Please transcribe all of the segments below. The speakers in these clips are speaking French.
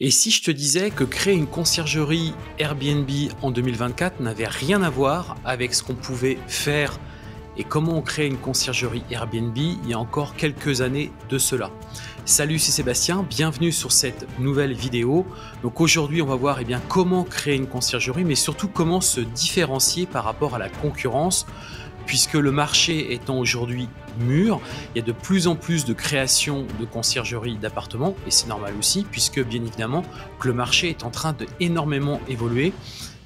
Et si je te disais que créer une conciergerie Airbnb en 2024 n'avait rien à voir avec ce qu'on pouvait faire et comment on crée une conciergerie Airbnb il y a encore quelques années de cela. Salut, c'est Sébastien, bienvenue sur cette nouvelle vidéo. Donc aujourd'hui, on va voir eh bien, comment créer une conciergerie, mais surtout comment se différencier par rapport à la concurrence puisque le marché étant aujourd'hui mûr, il y a de plus en plus de créations de conciergeries d'appartements, et c'est normal aussi, puisque bien évidemment que le marché est en train d'énormément évoluer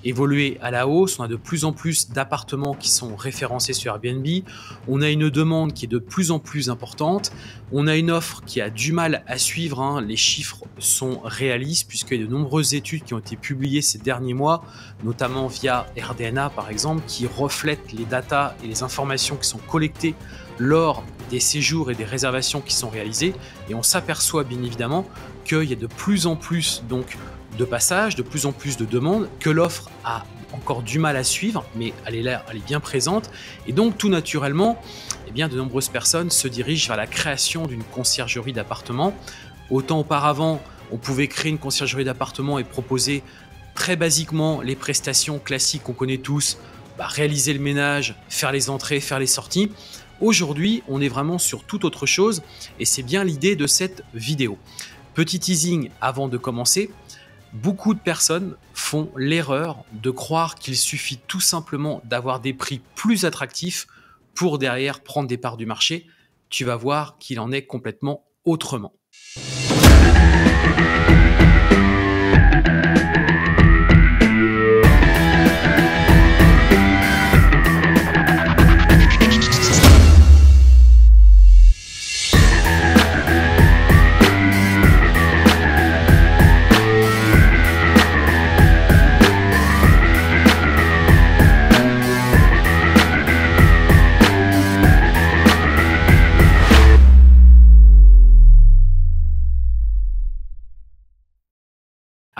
évoluer à la hausse. On a de plus en plus d'appartements qui sont référencés sur Airbnb. On a une demande qui est de plus en plus importante. On a une offre qui a du mal à suivre. Hein. Les chiffres sont réalistes puisqu'il y a de nombreuses études qui ont été publiées ces derniers mois, notamment via RDNA par exemple, qui reflètent les datas et les informations qui sont collectées lors des séjours et des réservations qui sont réalisées, Et on s'aperçoit bien évidemment qu'il y a de plus en plus donc de passage, de plus en plus de demandes, que l'offre a encore du mal à suivre, mais elle est là, elle est bien présente. Et donc, tout naturellement, eh bien, de nombreuses personnes se dirigent vers la création d'une conciergerie d'appartements. Autant auparavant, on pouvait créer une conciergerie d'appartements et proposer très basiquement les prestations classiques qu'on connaît tous, bah, réaliser le ménage, faire les entrées, faire les sorties. Aujourd'hui, on est vraiment sur tout autre chose et c'est bien l'idée de cette vidéo. Petit teasing avant de commencer, beaucoup de personnes font l'erreur de croire qu'il suffit tout simplement d'avoir des prix plus attractifs pour derrière prendre des parts du marché. Tu vas voir qu'il en est complètement autrement.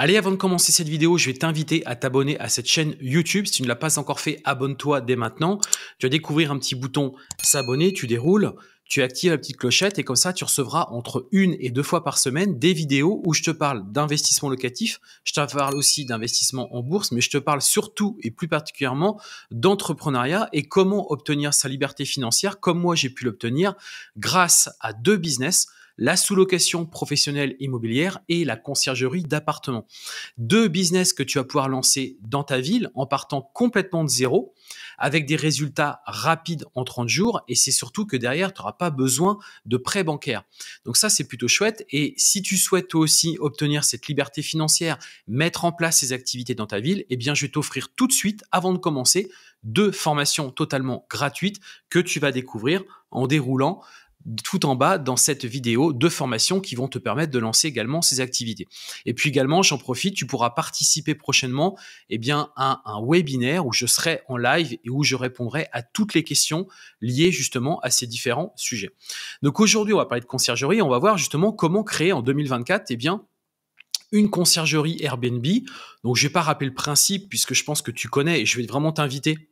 Allez, avant de commencer cette vidéo, je vais t'inviter à t'abonner à cette chaîne YouTube. Si tu ne l'as pas encore fait, abonne-toi dès maintenant. Tu vas découvrir un petit bouton s'abonner, tu déroules, tu actives la petite clochette et comme ça, tu recevras entre une et deux fois par semaine des vidéos où je te parle d'investissement locatif. Je te parle aussi d'investissement en bourse, mais je te parle surtout et plus particulièrement d'entrepreneuriat et comment obtenir sa liberté financière comme moi j'ai pu l'obtenir grâce à deux business la sous-location professionnelle immobilière et la conciergerie d'appartements. Deux business que tu vas pouvoir lancer dans ta ville en partant complètement de zéro avec des résultats rapides en 30 jours et c'est surtout que derrière, tu n'auras pas besoin de prêts bancaires. Donc ça, c'est plutôt chouette et si tu souhaites aussi obtenir cette liberté financière, mettre en place ces activités dans ta ville, eh bien, je vais t'offrir tout de suite, avant de commencer, deux formations totalement gratuites que tu vas découvrir en déroulant tout en bas dans cette vidéo de formation qui vont te permettre de lancer également ces activités. Et puis également, j'en profite, tu pourras participer prochainement eh bien, à un webinaire où je serai en live et où je répondrai à toutes les questions liées justement à ces différents sujets. Donc aujourd'hui, on va parler de conciergerie, on va voir justement comment créer en 2024 eh bien, une conciergerie Airbnb. Donc je vais pas rappeler le principe puisque je pense que tu connais et je vais vraiment t'inviter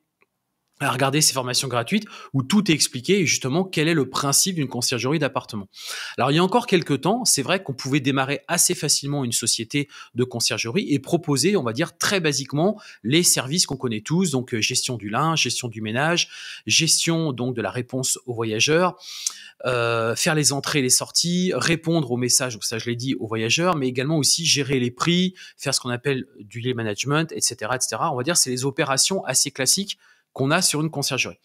à regarder ces formations gratuites où tout est expliqué et justement quel est le principe d'une conciergerie d'appartement. Alors il y a encore quelques temps, c'est vrai qu'on pouvait démarrer assez facilement une société de conciergerie et proposer, on va dire très basiquement, les services qu'on connaît tous, donc euh, gestion du linge, gestion du ménage, gestion donc de la réponse aux voyageurs, euh, faire les entrées et les sorties, répondre aux messages, donc ça je l'ai dit, aux voyageurs, mais également aussi gérer les prix, faire ce qu'on appelle du lead management, etc., etc. On va dire c'est les opérations assez classiques qu'on a sur une conciergerie.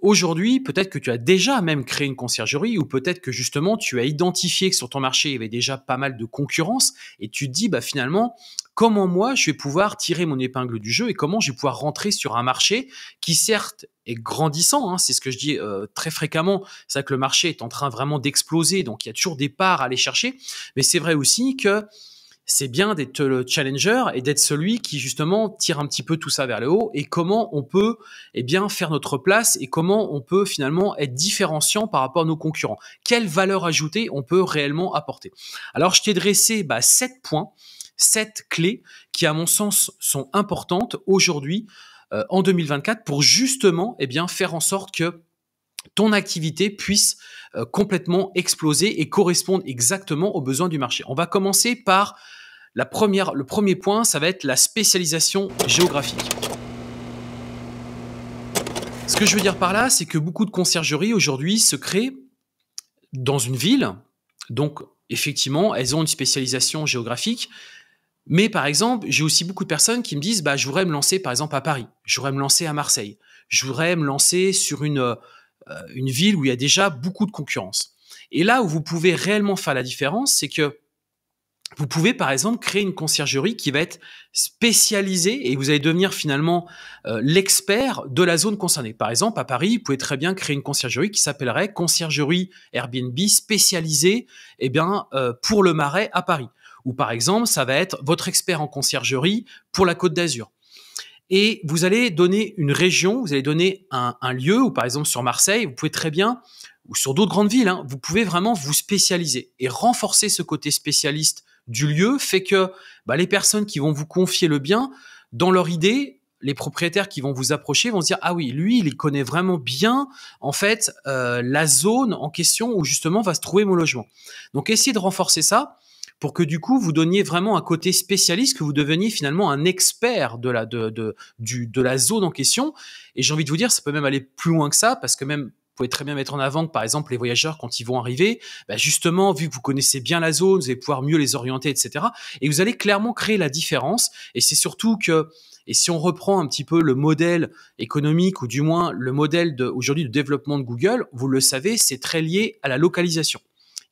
Aujourd'hui, peut-être que tu as déjà même créé une conciergerie ou peut-être que justement tu as identifié que sur ton marché il y avait déjà pas mal de concurrence et tu te dis bah finalement comment moi je vais pouvoir tirer mon épingle du jeu et comment je vais pouvoir rentrer sur un marché qui certes est grandissant, hein, c'est ce que je dis euh, très fréquemment, c'est que le marché est en train vraiment d'exploser, donc il y a toujours des parts à aller chercher, mais c'est vrai aussi que c'est bien d'être le challenger et d'être celui qui justement tire un petit peu tout ça vers le haut et comment on peut eh bien faire notre place et comment on peut finalement être différenciant par rapport à nos concurrents. Quelle valeur ajoutée on peut réellement apporter Alors je t'ai dressé bah, 7 points, sept clés qui à mon sens sont importantes aujourd'hui euh, en 2024 pour justement eh bien faire en sorte que ton activité puisse euh, complètement exploser et correspondre exactement aux besoins du marché. On va commencer par première, le premier point, ça va être la spécialisation géographique. Ce que je veux dire par là, c'est que beaucoup de conciergeries aujourd'hui se créent dans une ville. Donc, effectivement, elles ont une spécialisation géographique. Mais par exemple, j'ai aussi beaucoup de personnes qui me disent bah, je voudrais me lancer par exemple à Paris, je voudrais me lancer à Marseille, je voudrais me lancer sur une, euh, une ville où il y a déjà beaucoup de concurrence. Et là où vous pouvez réellement faire la différence, c'est que vous pouvez par exemple créer une conciergerie qui va être spécialisée et vous allez devenir finalement euh, l'expert de la zone concernée. Par exemple, à Paris, vous pouvez très bien créer une conciergerie qui s'appellerait conciergerie Airbnb spécialisée eh bien, euh, pour le marais à Paris. Ou par exemple, ça va être votre expert en conciergerie pour la Côte d'Azur et vous allez donner une région, vous allez donner un, lieu, ou par exemple sur Marseille, vous pouvez très bien ou sur d'autres grandes villes, hein, vous pouvez vraiment vous spécialiser et renforcer ce côté spécialiste du lieu fait que bah, les personnes qui vont vous confier le bien, dans leur idée, les propriétaires qui vont vous approcher vont se dire ah oui lui il connaît vraiment bien en fait euh, la zone en question où justement va se trouver mon logement. Donc essayez de renforcer ça pour que du coup vous donniez vraiment un côté spécialiste, que vous deveniez finalement un expert de la, du, de la zone en question. Et j'ai envie de vous dire, ça peut même aller plus loin que ça, parce que même vous pouvez très bien mettre en avant par exemple, les voyageurs, quand ils vont arriver, bah, justement, vu que vous connaissez bien la zone, vous allez pouvoir mieux les orienter, etc. Et vous allez clairement créer la différence. Et c'est surtout que, et si on reprend un petit peu le modèle économique, ou du moins le modèle aujourd'hui de développement de Google, vous le savez, c'est très lié à la localisation.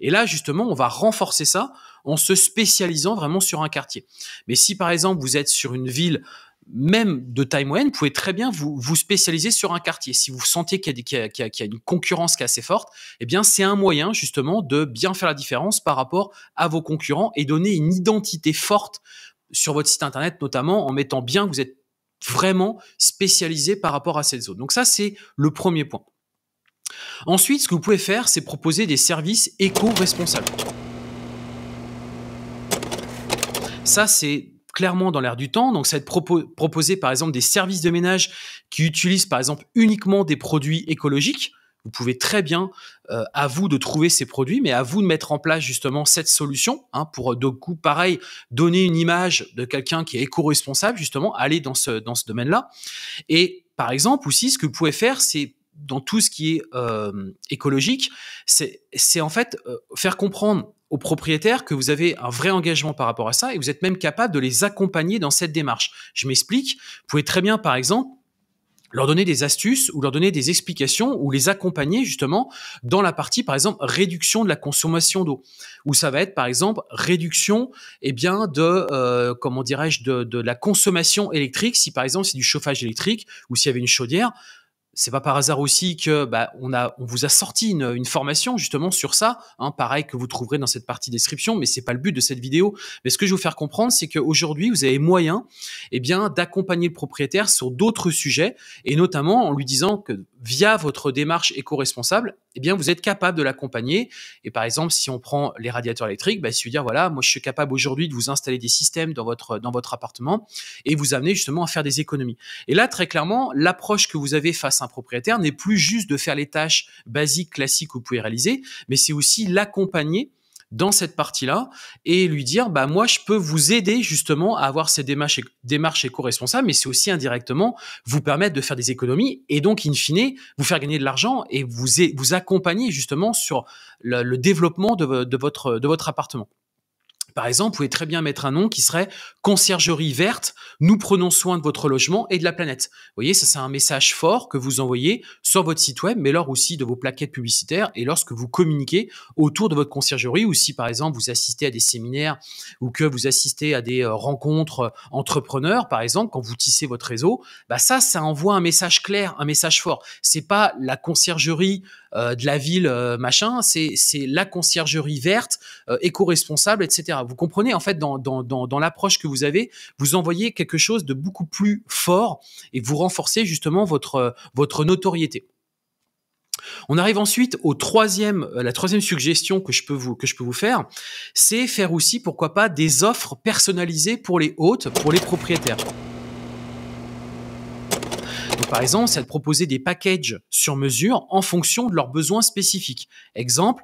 Et là, justement, on va renforcer ça en se spécialisant vraiment sur un quartier. Mais si, par exemple, vous êtes sur une ville même de taille moyenne, vous pouvez très bien vous, vous spécialiser sur un quartier. Si vous sentez qu'il y, y, a une concurrence qui est assez forte, eh bien, c'est un moyen justement de bien faire la différence par rapport à vos concurrents et donner une identité forte sur votre site internet, notamment en mettant bien que vous êtes vraiment spécialisé par rapport à cette zone. Donc ça, c'est le premier point. Ensuite, ce que vous pouvez faire, c'est proposer des services éco-responsables. Ça, c'est clairement dans l'air du temps. Donc, ça va être proposer par exemple des services de ménage qui utilisent par exemple uniquement des produits écologiques. Vous pouvez très bien, euh, à vous de trouver ces produits, mais à vous de mettre en place justement cette solution hein, pour, euh, de coup, pareil, donner une image de quelqu'un qui est éco-responsable, justement, aller dans ce, dans ce domaine-là. Et par exemple, aussi, ce que vous pouvez faire, c'est dans tout ce qui est euh, écologique, c'est en fait euh, faire comprendre aux propriétaires que vous avez un vrai engagement par rapport à ça et vous êtes même capable de les accompagner dans cette démarche. Je m'explique, vous pouvez très bien par exemple leur donner des astuces ou leur donner des explications ou les accompagner justement dans la partie par exemple réduction de la consommation d'eau Ou ça va être par exemple réduction eh bien de euh, comment dirais-je de, de la consommation électrique si par exemple c'est du chauffage électrique ou s'il y avait une chaudière c'est pas par hasard aussi que bah, on, a, on vous a sorti une, formation justement sur ça, hein, pareil que vous trouverez dans cette partie description, mais c'est pas le but de cette vidéo. Mais ce que je vais vous faire comprendre, c'est qu'aujourd'hui vous avez moyen, eh bien, d'accompagner le propriétaire sur d'autres sujets et notamment en lui disant que via votre démarche éco-responsable, eh bien, vous êtes capable de l'accompagner. Et par exemple, si on prend les radiateurs électriques, bah, il vous dire, voilà, moi, je suis capable aujourd'hui de vous installer des systèmes dans votre, dans votre appartement et vous amener justement à faire des économies. Et là, très clairement, l'approche que vous avez face à un propriétaire n'est plus juste de faire les tâches basiques, classiques que vous pouvez réaliser, mais c'est aussi l'accompagner dans cette partie-là et lui dire bah moi je peux vous aider justement à avoir ces démarches éco-responsables mais c'est aussi indirectement vous permettre de faire des économies et donc in fine vous faire gagner de l'argent et vous accompagner justement sur le, développement de votre de votre appartement. Par exemple, vous pouvez très bien mettre un nom qui serait Conciergerie verte, nous prenons soin de votre logement et de la planète. Vous voyez, ça c'est un message fort que vous envoyez sur votre site web, mais lors aussi de vos plaquettes publicitaires et lorsque vous communiquez autour de votre conciergerie ou si par exemple vous assistez à des séminaires ou que vous assistez à des euh, rencontres euh, entrepreneurs, par exemple, quand vous tissez votre réseau, bah ça, ça envoie un message clair, un message fort. C'est pas la conciergerie euh, de la ville machin, c'est la conciergerie verte, éco-responsable, etc vous comprenez en fait dans, l'approche que vous avez, vous envoyez quelque chose de beaucoup plus fort et vous renforcez justement votre, euh, votre notoriété. On arrive ensuite au troisième, euh, la troisième suggestion que je peux vous, que je peux vous faire, c'est faire aussi, pourquoi pas, des offres personnalisées pour les hôtes, pour les propriétaires par exemple, c'est de proposer des packages sur mesure en fonction de leurs besoins spécifiques. Exemple,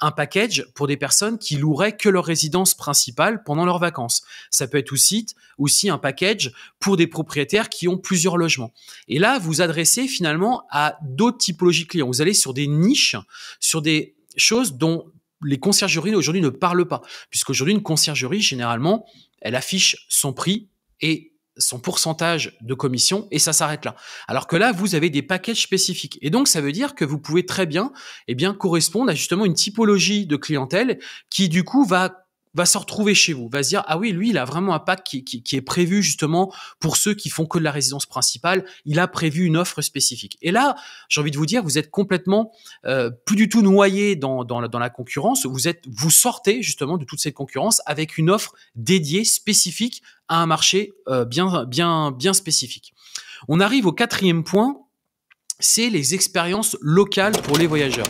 un package pour des personnes qui loueraient que leur résidence principale pendant leurs vacances. Ça peut être aussi, aussi un package pour des propriétaires qui ont plusieurs logements. Et là, vous adressez finalement à d'autres typologies clients. Vous allez sur des niches, sur des choses dont les conciergeries aujourd'hui ne parlent pas, puisqu'aujourd'hui une conciergerie généralement elle affiche son prix et son pourcentage de commission et ça s'arrête là. Alors que là, vous avez des packages spécifiques. Et donc, ça veut dire que vous pouvez très bien, eh bien, correspondre à justement une typologie de clientèle qui, du coup, va va se retrouver chez vous, va se dire ah oui lui il a vraiment un pack qui, qui, est prévu justement pour ceux qui font que de la résidence principale, il a prévu une offre spécifique. Et là j'ai envie de vous dire vous êtes complètement euh, plus du tout noyé dans, la, dans la concurrence, vous êtes vous sortez justement de toute cette concurrence avec une offre dédiée spécifique un marché euh, bien, bien, bien spécifique. On arrive au quatrième point, c'est les expériences locales pour les voyageurs.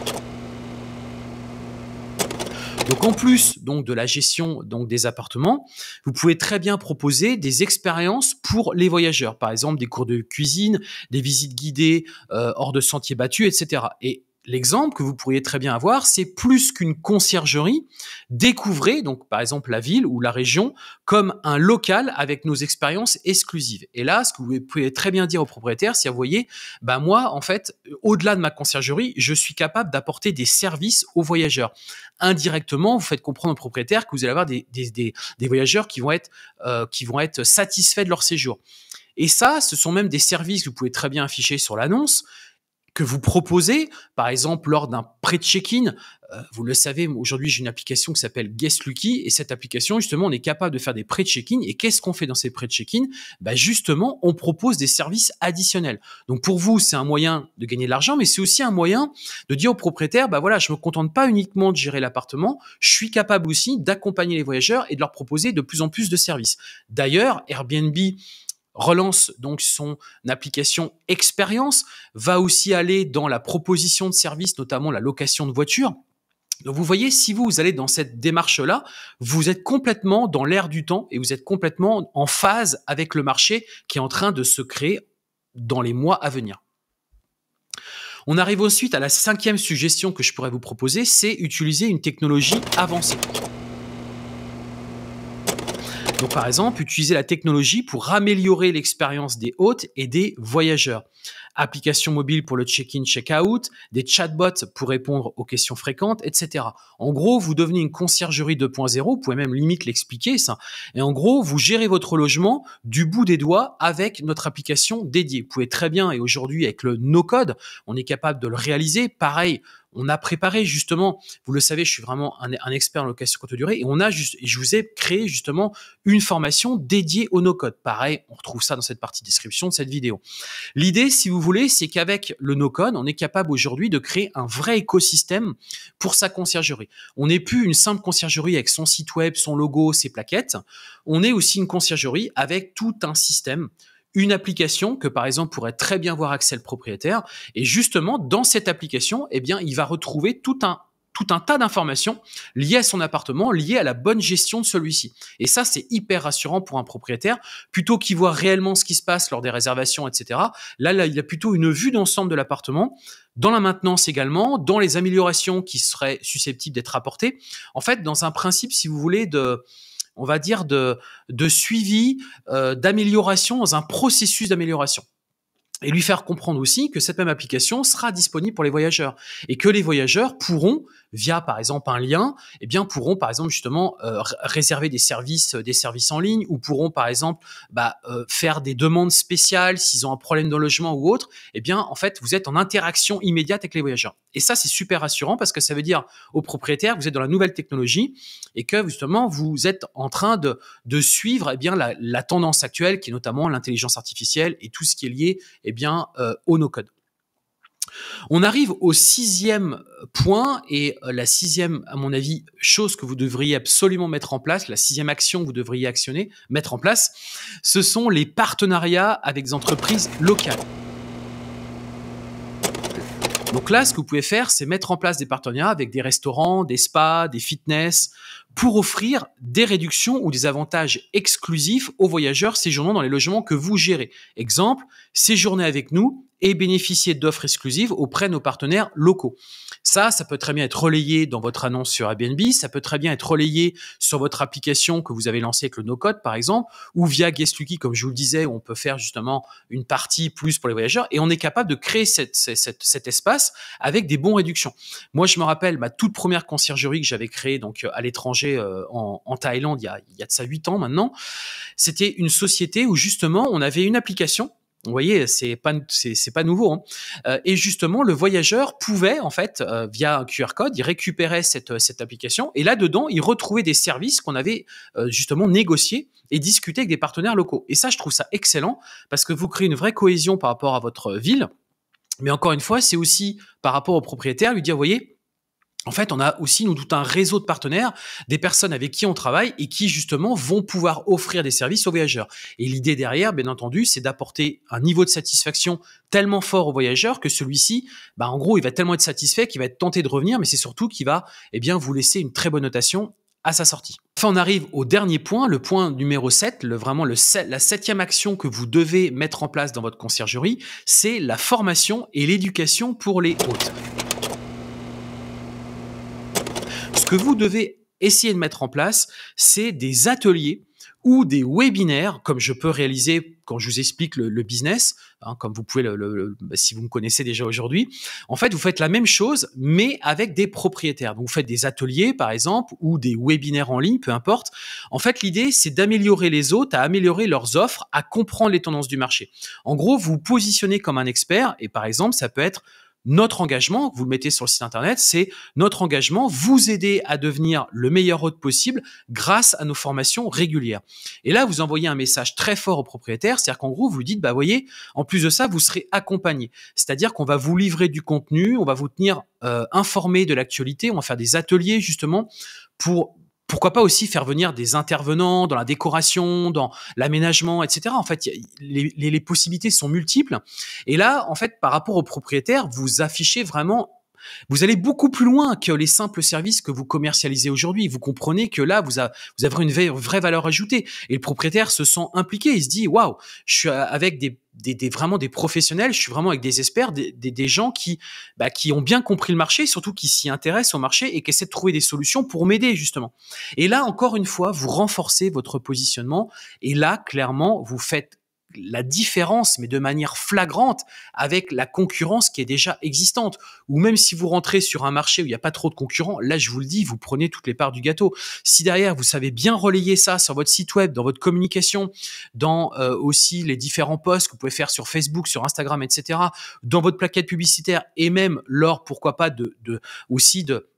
Donc en plus donc de la gestion donc des appartements, vous pouvez très bien proposer des expériences pour les voyageurs, par exemple des cours de cuisine, des visites guidées euh, hors de sentiers battu, etc. Et L'exemple que vous pourriez très bien avoir, c'est plus qu'une conciergerie, découvrez donc par exemple la ville ou la région comme un local avec nos expériences exclusives. Et là, ce que vous pouvez très bien dire au propriétaire, si vous voyez, bah moi en fait, au-delà de ma conciergerie, je suis capable d'apporter des services aux voyageurs. Indirectement, vous faites comprendre au propriétaire que vous allez avoir des, des, voyageurs qui vont être euh, qui vont être satisfaits de leur séjour. Et ça, ce sont même des services que vous pouvez très bien afficher sur l'annonce que vous proposez, par exemple lors d'un pré-check-in. Euh, vous le savez, aujourd'hui j'ai une application qui s'appelle Guest et cette application justement on est capable de faire des pré-check-in et qu'est-ce qu'on fait dans ces pré-check-in bah, Justement on propose des services additionnels. Donc pour vous c'est un moyen de gagner de l'argent mais c'est aussi un moyen de dire au propriétaire bah voilà je me contente pas uniquement de gérer l'appartement, je suis capable aussi d'accompagner les voyageurs et de leur proposer de plus en plus de services. D'ailleurs Airbnb relance donc son application expérience, va aussi aller dans la proposition de service, notamment la location de voitures. Donc vous voyez, si vous allez dans cette démarche-là, vous êtes complètement dans l'air du temps et vous êtes complètement en phase avec le marché qui est en train de se créer dans les mois à venir. On arrive ensuite à la cinquième suggestion que je pourrais vous proposer, c'est utiliser une technologie avancée. Donc, par exemple, utiliser la technologie pour améliorer l'expérience des hôtes et des voyageurs. Applications mobiles pour le check-in, check-out, des chatbots pour répondre aux questions fréquentes, etc. En gros, vous devenez une conciergerie 2.0, vous pouvez même limite l'expliquer ça. Et en gros, vous gérez votre logement du bout des doigts avec notre application dédiée. Vous pouvez très bien, et aujourd'hui avec le no-code, on est capable de le réaliser. Pareil, on a préparé justement, vous le savez, je suis vraiment un, expert en location courte durée, et on a juste, je vous ai créé justement une formation dédiée au no-code. Pareil, on retrouve ça dans cette partie description de cette vidéo. L'idée, si vous voulez, c'est qu'avec le no-code, on est capable aujourd'hui de créer un vrai écosystème pour sa conciergerie. On n'est plus une simple conciergerie avec son site web, son logo, ses plaquettes. On est aussi une conciergerie avec tout un système une application que par exemple pourrait très bien voir accès le propriétaire. Et justement, dans cette application, eh bien, il va retrouver tout un tout un tas d'informations liées à son appartement, liées à la bonne gestion de celui-ci. Et ça, c'est hyper rassurant pour un propriétaire. Plutôt qu'il voit réellement ce qui se passe lors des réservations, etc. Là, là il a plutôt une vue d'ensemble de l'appartement, dans la maintenance également, dans les améliorations qui seraient susceptibles d'être apportées. En fait, dans un principe, si vous voulez, de, on va dire, de, suivi, euh, d'amélioration, dans un processus d'amélioration. Et lui faire comprendre aussi que cette même application sera disponible pour les voyageurs et que les voyageurs pourront via par exemple un lien, eh bien pourront par exemple justement euh, réserver des services, euh, des services en ligne ou pourront par exemple bah, euh, faire des demandes spéciales s'ils ont un problème de logement ou autre. Eh bien en fait vous êtes en interaction immédiate avec les voyageurs. Et ça c'est super rassurant parce que ça veut dire aux propriétaires vous êtes dans la nouvelle technologie et que justement vous êtes en train de, suivre eh bien la, tendance actuelle qui est notamment l'intelligence artificielle et tout ce qui est lié eh bien euh, au no code. On arrive au sixième point et euh, la sixième, à mon avis, chose que vous devriez absolument mettre en place, la sixième action que vous devriez actionner, mettre en place, ce sont les partenariats avec des entreprises locales. Donc là, ce que vous pouvez faire, c'est mettre en place des partenariats avec des restaurants, des spas, des fitness, pour offrir des réductions ou des avantages exclusifs aux voyageurs séjournant dans les logements que vous gérez. Exemple, séjourner avec nous, et bénéficier d'offres exclusives auprès de nos partenaires locaux. Ça, ça peut très bien être relayé dans votre annonce sur Airbnb, ça peut très bien être relayé sur votre application que vous avez lancée avec le no-code, par exemple, ou via GuestLucky, comme je vous le disais, où on peut faire justement une partie plus pour les voyageurs, et on est capable de créer cette, cette, cet espace avec des bons réductions. Moi, je me rappelle ma toute première conciergerie que j'avais créée donc euh, à l'étranger euh, en, en, Thaïlande il y, a, il y a de ça 8 ans maintenant, c'était une société où justement on avait une application vous voyez, c'est pas c'est pas nouveau. Hein. Euh, et justement, le voyageur pouvait en fait euh, via un QR code, il récupérait cette euh, cette application et là dedans, il retrouvait des services qu'on avait justement négociés et discutés avec des partenaires locaux. Et ça, je trouve ça excellent parce que vous créez une vraie cohésion par rapport à votre ville. Mais encore une fois, c'est aussi par rapport au propriétaire lui dire, voyez, en fait, on a aussi nous tout un réseau de partenaires, des personnes avec qui on travaille et qui justement vont pouvoir offrir des services aux voyageurs. Et l'idée derrière, bien entendu, c'est d'apporter un niveau de satisfaction tellement fort aux voyageurs que celui-ci, bah, en gros, il va tellement être satisfait qu'il va être tenté de revenir, mais c'est surtout qu'il va, eh bien, vous laisser une très bonne notation à sa sortie. Enfin, on arrive au dernier point, le point numéro 7, le, vraiment le, la septième action que vous devez mettre en place dans votre conciergerie, c'est la formation et l'éducation pour les hôtes. que vous devez essayer de mettre en place, c'est des ateliers ou des webinaires, comme je peux réaliser quand je vous explique le, business, hein, comme vous pouvez, le, bah, si vous me connaissez déjà aujourd'hui. En fait, vous faites la même chose, mais avec des propriétaires. Donc, vous faites des ateliers, par exemple, ou des webinaires en ligne, peu importe. En fait, l'idée, c'est d'améliorer les autres, à améliorer leurs offres, à comprendre les tendances du marché. En gros, vous vous positionnez comme un expert, et par exemple, ça peut être notre engagement, vous le mettez sur le site internet, c'est notre engagement, vous aider à devenir le meilleur hôte possible grâce à nos formations régulières. Et là, vous envoyez un message très fort au propriétaire, c'est-à-dire qu'en gros, vous dites, bah voyez, en plus de ça, vous serez accompagné. C'est-à-dire qu'on va vous livrer du contenu, on va vous tenir euh, informé de l'actualité, on va faire des ateliers justement pour pourquoi pas aussi faire venir des intervenants dans la décoration, dans l'aménagement, etc. En fait, les, les, possibilités sont multiples. Et là, en fait, par rapport aux propriétaires, vous affichez vraiment vous allez beaucoup plus loin que les simples services que vous commercialisez aujourd'hui. Vous comprenez que là, vous, vous avez une vraie, vraie, valeur ajoutée. Et le propriétaire se sent impliqué. Il se dit, waouh, je suis avec des, des, des, vraiment des professionnels, je suis vraiment avec des experts, des, des, des gens qui, bah, qui ont bien compris le marché, surtout qui s'y intéressent au marché et qui essaient de trouver des solutions pour m'aider, justement. Et là, encore une fois, vous renforcez votre positionnement. Et là, clairement, vous faites la différence, mais de manière flagrante, avec la concurrence qui est déjà existante. Ou même si vous rentrez sur un marché où il n'y a pas trop de concurrents, là, je vous le dis, vous prenez toutes les parts du gâteau. Si derrière, vous savez bien relayer ça sur votre site web, dans votre communication, dans euh, aussi les différents posts que vous pouvez faire sur Facebook, sur Instagram, etc., dans votre plaquette publicitaire et même lors, pourquoi pas, de, de aussi de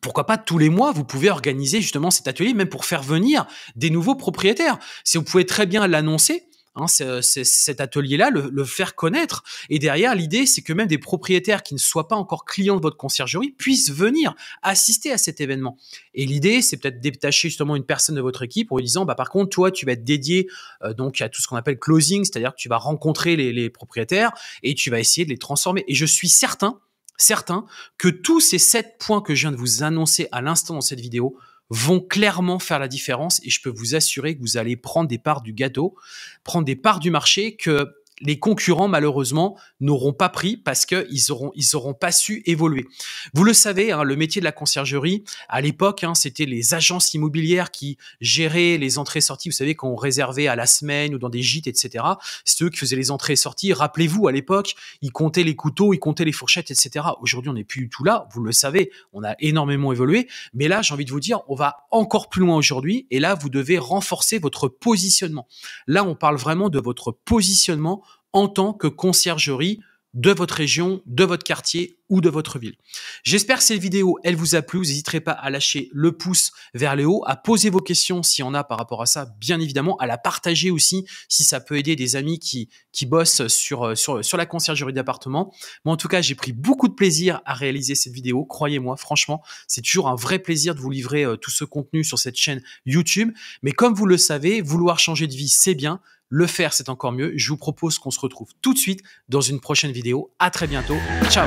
pourquoi pas tous les mois, vous pouvez organiser justement cet atelier, même pour faire venir des nouveaux propriétaires. Si vous pouvez très bien l'annoncer, Hein, cet atelier-là, le, faire connaître. Et derrière, l'idée, c'est que même des propriétaires qui ne soient pas encore clients de votre conciergerie puissent venir assister à cet événement. Et l'idée, c'est peut-être détacher justement une personne de votre équipe en lui disant, bah, par contre, toi, tu vas être dédié euh, donc à tout ce qu'on appelle closing, c'est-à-dire que tu vas rencontrer les, les propriétaires et tu vas essayer de les transformer. Et je suis certain certain que tous ces sept points que je viens de vous annoncer à l'instant dans cette vidéo vont clairement faire la différence et je peux vous assurer que vous allez prendre des parts du gâteau, prendre des parts du marché que les concurrents, malheureusement, n'auront pas pris parce qu'ils auront, ils auront pas su évoluer. Vous le savez, hein, le métier de la conciergerie, à l'époque, hein, c'était les agences immobilières qui géraient les entrées-sorties. Vous savez, qu'on réservait à la semaine ou dans des gîtes, etc. C'est eux qui faisaient les entrées-sorties. Rappelez-vous, à l'époque, ils comptaient les couteaux, ils comptaient les fourchettes, etc. Aujourd'hui, on n'est plus du tout là. Vous le savez, on a énormément évolué. Mais là, j'ai envie de vous dire, on va encore plus loin aujourd'hui. Et là, vous devez renforcer votre positionnement. Là, on parle vraiment de votre positionnement en tant que conciergerie de votre région, de votre quartier ou de votre ville. J'espère que cette vidéo, elle vous a plu. N'hésitez pas à lâcher le pouce vers le haut, à poser vos questions s'il y en a par rapport à ça, bien évidemment, à la partager aussi si ça peut aider des amis qui, bossent sur, euh, sur, sur la conciergerie d'appartement. Moi, en tout cas, j'ai pris beaucoup de plaisir à réaliser cette vidéo. Croyez-moi, franchement, c'est toujours un vrai plaisir de vous livrer euh, tout ce contenu sur cette chaîne YouTube. Mais comme vous le savez, vouloir changer de vie, c'est bien, le faire, c'est encore mieux. Je vous propose qu'on se retrouve tout de suite dans une prochaine vidéo. À très bientôt. Ciao